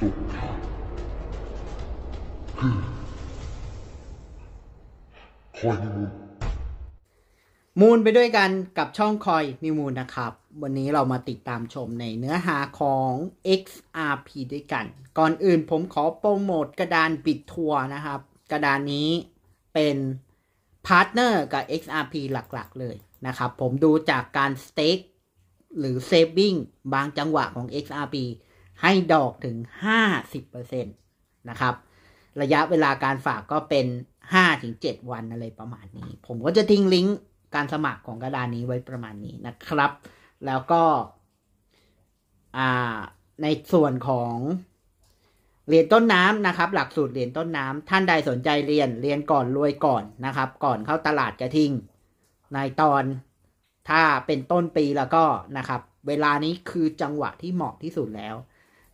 มูลไปด้วยกันกับช่องคอยนิมูลนะครับ วันนี้เรามาติดตามชมในเนื้อหาของ XRP ด้วยกัน ก่อนอื่นผมขอโปรโมทกระดานปิดทัวร์นะครับ กระดานนี้เป็นพาร์ทเนอร์กับ XRP หลักๆ เลยนะครับ ผมดูจากการสเต็กหรือเซฟบิงบางจังหวะของ XRP ให้ดอกถึง 50%นะครับ ระยะเวลาการฝากก็เป็น5-7วันอะไรประมาณนี้ ผมก็จะทิ้งลิงก์การสมัครของกระดานนี้ไว้ประมาณนี้นะครับ แล้วก็ในส่วนของเหรียญต้นน้ำนะครับหลักสูตรเหรียญต้นน้ำท่านใดสนใจเรียนเรียนก่อนรวยก่อนนะครับ ก่อนเข้าตลาดกระทิง ในตอนถ้าเป็นต้นปีแล้วก็นะครับ เวลานี้คือจังหวะที่เหมาะที่สุดแล้ว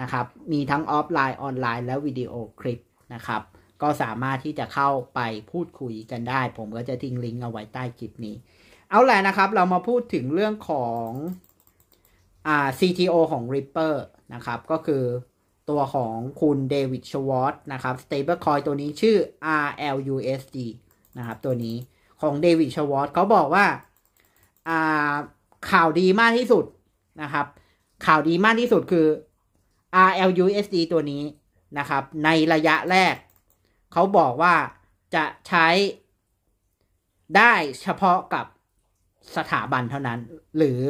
นะครับ มีทั้งออฟไลน์ออนไลน์และวิดีโอคลิปนะครับ ก็สามารถที่จะเข้าไปพูดคุยกันได้ ผมก็จะทิ้งลิงก์เอาไว้ใต้คลิปนี้ เอาแหละนะครับ เรามาพูดถึงเรื่องของอ่า CTO ของ Ripper นะครับ ก็คือตัวของคุณเดวิดชวอตนะครับ Stablecoin ตัวนี้ชื่อ RLUSD นะครับตัวนี้ของเดวิดชวอตเขาบอกว่าข่าวดีมากที่สุดนะครับ ข่าวดีมากที่สุดคือ RLUSD ตัวนี้นะครับ ในระยะแรกเขาบอกว่าจะใช้ได้เฉพาะกับสถาบันเท่านั้น หรือ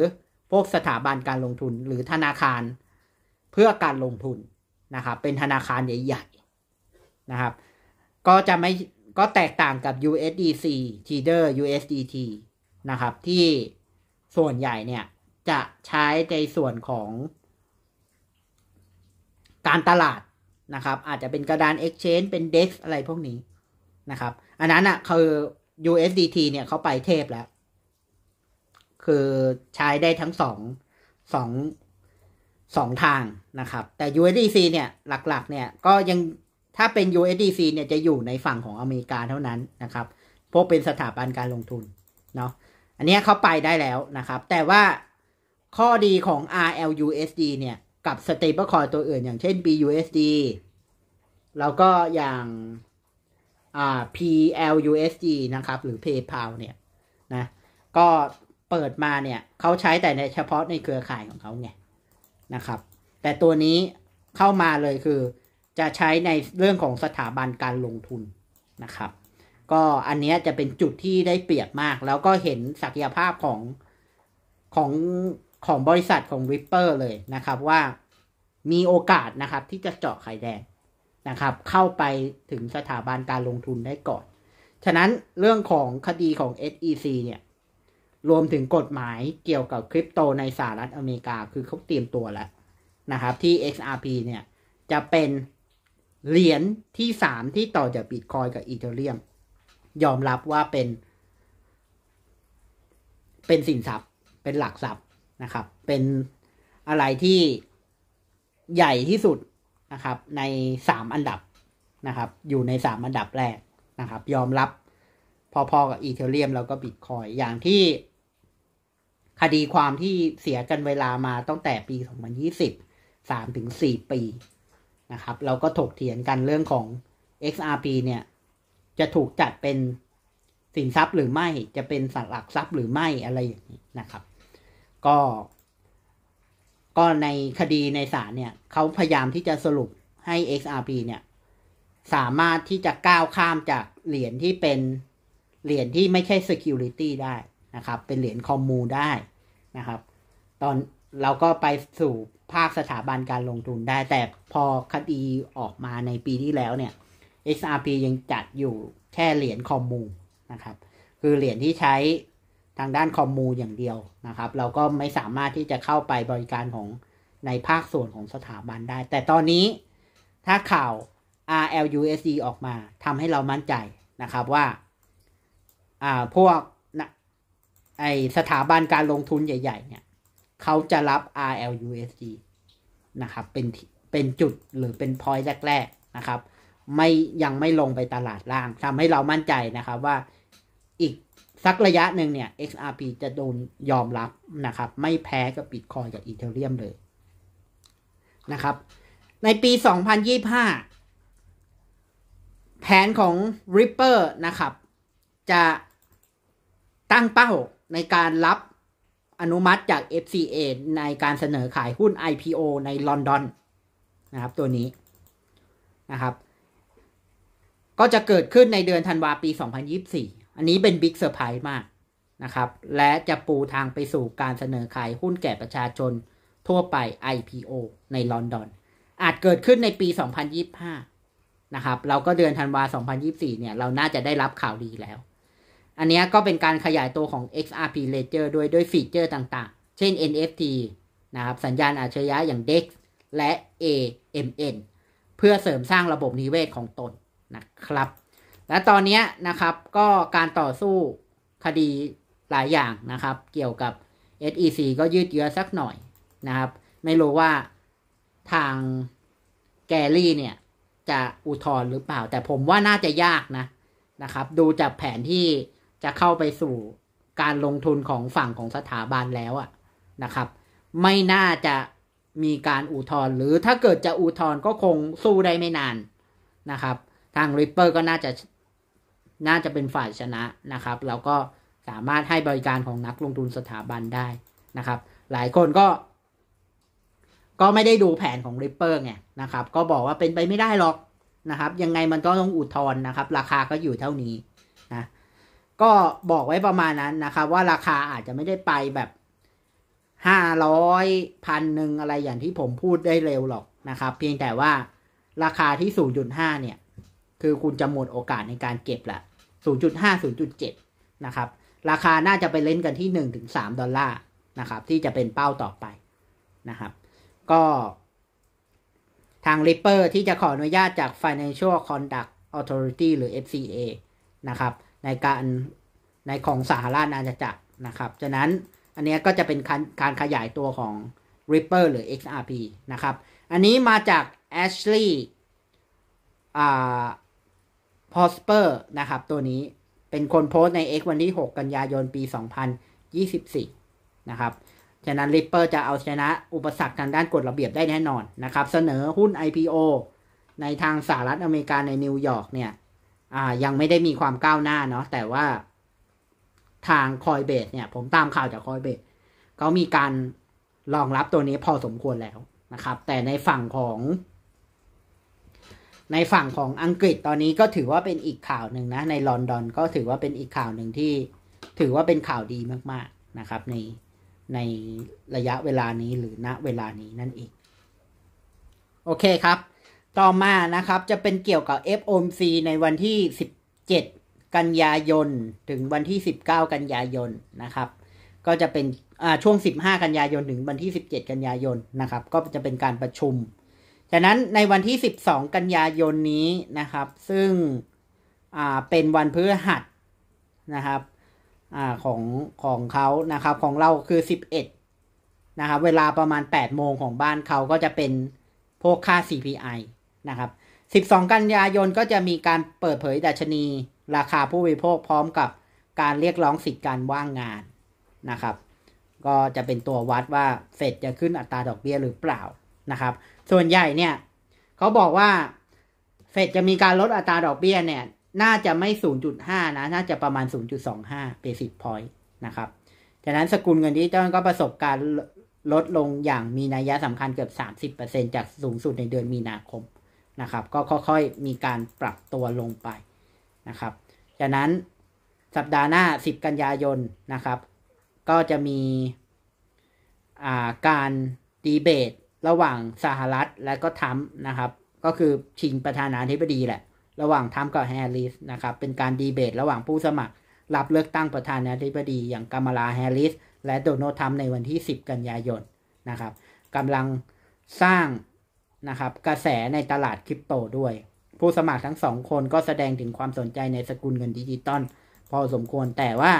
พวกสถาบันการลงทุนหรือธนาคารเพื่อการลงทุนนะครับเป็นธนาคารใหญ่ๆนะครับ ก็จะไม่ก็แตกต่างกับ USDC t e d e r USDT นะครับที่ส่วนใหญ่เนี่ยจะใช้ในส่วนของการตลาดนะครับ อาจจะเป็นกระดาน Exchange เป็น DEX อะไรพวกนี้นะครับ อันนั้นอ่ะคือ USDT เนี่ยเขาไปเทพแล้ว คือใช้ได้ทั้งสองสองสองทางนะครับ แต่ USDC เนี่ยหลักๆ เนี่ยก็ยังถ้าเป็น USDC เนี่ยจะอยู่ในฝั่งของอเมริกาเท่านั้นนะครับพวกเป็นสถาบันการลงทุนเนาะอันนี้เขาไปได้แล้วนะครับ แต่ว่าข้อดีของ RLUSD เนี่ยกับเตเปอร์คอยตัวอื่นอย่างเช่น BUSD แล้วก็อย่าง PLUSD นะครับ หรือ PayPal เนี่ยนะ ก็เปิดมาเนี่ยเขาใช้แต่ในเฉพาะในเครือข่ายของเขาไงนะครับ แต่ตัวนี้เข้ามาเลยคือ จะใช้ในเรื่องของสถาบันการลงทุนนะครับ ก็อันนี้จะเป็นจุดที่ได้เปรียบมาก แล้วก็เห็นศักยภาพของของของบริษัทของ Ripper เลยนะครับว่ามีโอกาสนะครับที่จะเจาะไข่แดงนะครับเข้าไปถึงสถาบันการลงทุนได้ก่อน ฉะนั้นเรื่องของคดีของ SEC เนี่ยรวมถึงกฎหมายเกี่ยวกับคริปโตในสหรัฐอเมริกาคือเขาเตรียมตัวแล้วนะครับที่ XRP เนี่ยจะเป็น เหรียญที่สามที่ต่อจากบิตคอยกับอีเธอเรียมยอมรับว่าเป็น เป็นสินทรัพย์เป็นหลักทรัพย์นะครับเป็นอะไรที่ใหญ่ที่สุดนะครับ ในสามอันดับนะครับ อยู่ในสามอันดับแรกนะครับ ยอมรับ พอๆกับอีเทเรียมแล้วก็บิตคอยอย่างที่ คดีความที่เสียกันเวลามาตั้งแต่ปี2020 3ถึง4ปีนะครับ เราก็ถกเถียงกันเรื่องของ XRP เนี่ยจะถูกจัดเป็นสินทรัพย์หรือไม่จะเป็นสัตว์หลักทรัพย์หรือไม่อะไรอย่างนี้นะครับก็ ก็ในคดีในศาลเนี่ยเขาพยายามที่จะสรุปให้ XRP เนี่ย สามารถที่จะก้าวข้ามจากเหรียญที่เป็นเหรียญที่ไม่ใช่ Security ได้นะครับ เป็นเหรียญคอมมูได้นะครับ ตอนเราก็ไปสู่ภาคสถาบันการลงทุนได้แต่พอคดีออกมาในปีที่แล้วเนี่ย XRP ยังจัดอยู่แค่เหรียญคอมมูนะครับ คือเหรียญที่ใช้ทางด้านคอมมูอย่างเดียวนะครับ เราก็ไม่สามารถที่จะเข้าไปบริการของในภาคส่วนของสถาบันได้ แต่ตอนนี้ถ้าข่าว RLUSD ออกมาทำให้เรามั่นใจนะครับว่า อ่าพวกนะไอสถาบันการลงทุนใหญ่ๆ เนี่ย เขาจะรับ RLUSD นะครับ เป็นเป็นจุดหรือเป็นพอยต์แรกๆ นะครับ ไม่ยังไม่ลงไปตลาดล่างทำให้เรามั่นใจนะครับว่าอีก สักระยะหนึ่งเนี่ย XRP จะโดนยอมรับนะครับ ไม่แพ้กับ Bitcoin กับ Ethereum เลยนะครับ ในปี 2025แผนของ Ripper นะครับ จะตั้งเป้า ในการรับอนุมัติจาก FCA ในการเสนอขายหุ้น IPO ใน ลอนดอน นะครับ ตัวนี้นะครับ ก็จะเกิดขึ้นในเดือนธันวาปี 2024อันนี้เป็นบิ๊กเซอร์ไพรส์มากนะครับ และจะปูทางไปสู่การเสนอขายหุ้นแก่ประชาชนทั่วไป IPO ในลอนดอนอาจเกิดขึ้นในปี 2025นะครับเราก็เดือนธันวา2024 เนี่ย เราน่าจะได้รับข่าวดีแล้ว อันนี้ก็เป็นการขยายตัวของ XRP Ledger ด้วย ด้วยฟีเจอร์ต่าง ๆ เช่น NFT นะครับสัญญาณอริญะอย่าง DEX และ AMN เพื่อเสริมสร้างระบบนิเวศของตนนะครับและตอนนี้นะครับ ก็การต่อสู้คดีหลายอย่างนะครับ เกี่ยวกับ SEC ก็ยืดเยื้อสักหน่อยนะครับ ไม่รู้ว่าทางแกลลี่เนี่ย จะอุทธรหรือเปล่า แต่ผมว่าน่าจะยากนะนะครับ ดูจากแผนที่จะเข้าไปสู่การลงทุนของฝั่งของสถาบันแล้วอะนะครับ ไม่น่าจะมีการอุทธรหรือถ้าเกิดจะอุทธรก็คงสู้ได้ไม่นานนะครับ ทางริปเปอร์ก็น่าจะน่าจะเป็นฝ่ายชนะนะครับ แล้วก็สามารถให้บริการของนักลงทุนสถาบันได้นะครับ หลายคนก็ ก็ไม่ได้ดูแผนของ Ripper ไงนะครับ ก็บอกว่าเป็นไปไม่ได้หรอกนะครับ ยังไงมันก็ต้องอุดทอนนะครับ ราคาก็อยู่เท่านี้นะ ก็บอกไว้ประมาณนั้นนะครับ ว่าราคาอาจจะไม่ได้ไปแบบห้าร้อยพันหนึ่งอะไรอย่างที่ผมพูดได้เร็วหรอกนะครับ เพียงแต่ว่าราคาที่0.5เนี่ย คือคุณจะหมดโอกาสในการเก็บแหละ0.5-0.7 นะครับ ราคาน่าจะไปเล่นกันที่ 1-3 ดอลลาร์นะครับ ที่จะเป็นเป้าต่อไปนะครับ ก็ ทาง Ripper ที่จะขออนุญาตจาก Financial Conduct Authority หรือ FCA นะครับ ในการในของสหราชอาณาจักรนะครับฉะนั้นอันนี้ก็จะเป็นการขยายตัวของ Ripper หรือ XRP นะครับ อันนี้มาจาก Ashley พอสเปอร์นะครับตัวนี้เป็นคนโพสใน X วันที่ 6 กันยายนปี 2024 นะครับ ฉะนั้นิปเปอร์จะเอาชนะอุปสรรคทางด้านกฎระเบียบได้แน่นอนนะครับ เสนอหุ้น IPO ในทางสหรัฐอเมริกาในนิวยอร์กเนี่ยยังไม่ได้มีความก้าวหน้าเนาะแต่ว่าทางคอยเบสเนี่ย ผมตามข่าวจากคอยเบสเขามีการรองรับตัวนี้พอสมควรแล้วนะครับ แต่ในฝั่งของในฝั่งของอังกฤษตอนนี้ก็ถือว่าเป็นอีกข่าวหนึ่งนะ ในลอนดอนก็ถือว่าเป็นอีกข่าวหนึ่งที่ถือว่าเป็นข่าวดีมากๆนะครับ ในในระยะเวลานี้หรือณเวลานี้นั่นเองโอเคครับ ต่อมานะครับ จะเป็นเกี่ยวกับ FOMC ในวันที่17กันยายนถึงวันที่19กันยายนนะครับ ก็จะเป็นช่วง15กันยายนถึงวันที่ 17 กันยายนนะครับก็จะเป็นการประชุมดังนั้นในวันที่ 12 กันยายนนี้นะครับ ซึ่งเป็นวันพฤหัสนะครับอของของเขานะครับ ของเราคือ 11 นะครับเวลาประมาณ 8 โมงของบ้านเขาก็จะเป็นพวกค่า CPI นะครับ 12 กันยายนก็จะมีการเปิดเผยดัชนี ราคาผู้บริโภคพร้อมกับการเรียกร้องสิทธิการว่างงานนะครับ ก็จะเป็นตัววัดว่าเฟดจะขึ้นอัตราดอกเบี้ยหรือเปล่านะครับ ส่วนใหญ่เนี่ย เขาบอกว่า เฟดจะมีการลดอัตราดอกเบี้ยเนี่ย น่าจะไม่ 0.5 นะ น่าจะประมาณ 0.25 basis พอยต์นะครับจากนั้นสกุลเงินดิจิตอลก็ประสบการลดลงอย่างมีนัยสำคัญเกือบ 30%จากสูงสุดในเดือนมีนาคมนะครับ ก็ค่อยๆ มีการปรับตัวลงไปนะครับจากนั้นสัปดาห์หน้า 10 กันยายนนะครับ ก็จะมีาการดีเบตระหว่างสหรัฐและก็ทัมนะครับ ก็คือชิงประธานาธิบดีแหละ ระหว่างทัมกับแฮร์ริส นะครับ เป็นการดีเบต ระหว่างผู้สมัคร รับเลือกตั้งประธานาธิบดี อย่างกามาลาแฮร์ริสและโดนัลด์ทัมในวันที่ 10 กันยายนนะครับกำลังสร้างนะครับกระแสในตลาดคริปโตด้วย ผู้สมัครทั้งสองคนก็แสดงถึงความสนใจในสกุลเงินดิจิตอลพอสมควรแต่ว่า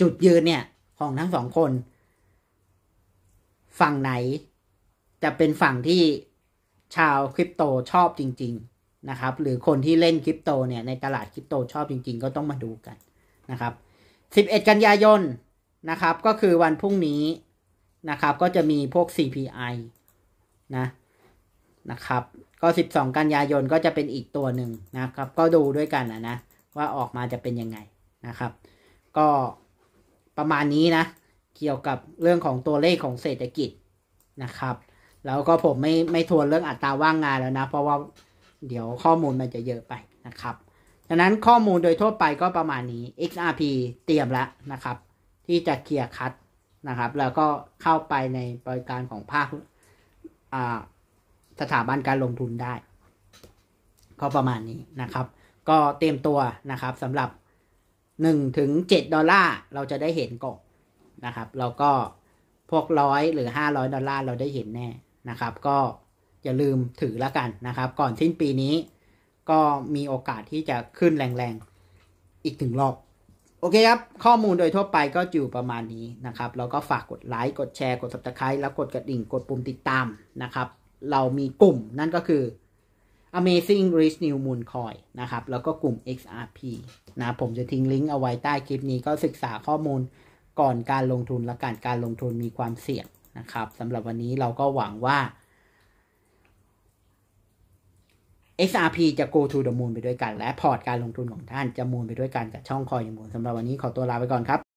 จุดยืนเนี่ยของทั้งสองคนฝั่งไหนจะเป็นฝั่งที่ชาวคริปโตชอบจริง ๆ นะครับ หรือคนที่เล่นคริปโตเนี่ยในตลาดคริปโตชอบจริงๆก็ต้องมาดูกันนะครับ11กันยายนนะครับ ก็คือวันพรุ่งนี้นะครับ ก็จะมีพวก CPI นะนะครับก็12 กันยายนก็จะเป็นอีกตัวหนึ่งนะครับ ก็ดูด้วยกันนะนะว่าออกมาจะเป็นยังไงนะครับ ก็ประมาณนี้นะเกี่ยวกับเรื่องของตัวเลขของเศรษฐกิจนะครับ แล้วก็ผมไม่ไม่ทวนเรื่องอัตราว่างงานแล้วนะ เพราะว่าเดี๋ยวข้อมูลมันจะเยอะไปนะครับดังนั้นข้อมูลโดยทั่วไปก็ประมาณนี้ XRP เตรียมแล้วนะครับ ที่จะเคลียร์คัดนะครับ แล้วก็เข้าไปในบริการของภาคสถาบันการลงทุนได้ ก็ประมาณนี้นะครับ ก็เตรียมตัวนะครับสำหรับ1-7ดอลลาร์เราจะได้เห็นก่อนนะครับแล้วก็พวกร้อยหรือห้าร้อยดอลลาร์เราได้เห็นแน่นะครับ ก็อย่าลืมถือแล้วกันนะครับ ก่อนสิ้นปีนี้ก็มีโอกาสที่จะขึ้นแรงๆอีกถึงรอบ โอเคครับ ข้อมูลโดยทั่วไปก็อยู่ประมาณนี้นะครับ เราก็ฝากกดไลค์กดแชร์กด subscribe แล้วกดกระดิ่งกดปุ่มติดตามนะครับ เรามีกลุ่มนั่นก็คือ Amazing Rich New Moon Coin นะครับ แล้วก็กลุ่ม XRP นะผมจะทิ้งลิงก์เอาไว้ใต้คลิปนี้ก็ศึกษาข้อมูลก่อนการลงทุนและการการลงทุนมีความเสี่ยงนะครับสำหรับวันนี้เราก็หวังว่า XRP จะ go to the moon ไปด้วยกัน และพอร์ตการลงทุนของท่านจะมูนไปด้วยกันกับช่องคอยอมูนสำหรับวันนี้ขอตัวลาไปก่อนครับ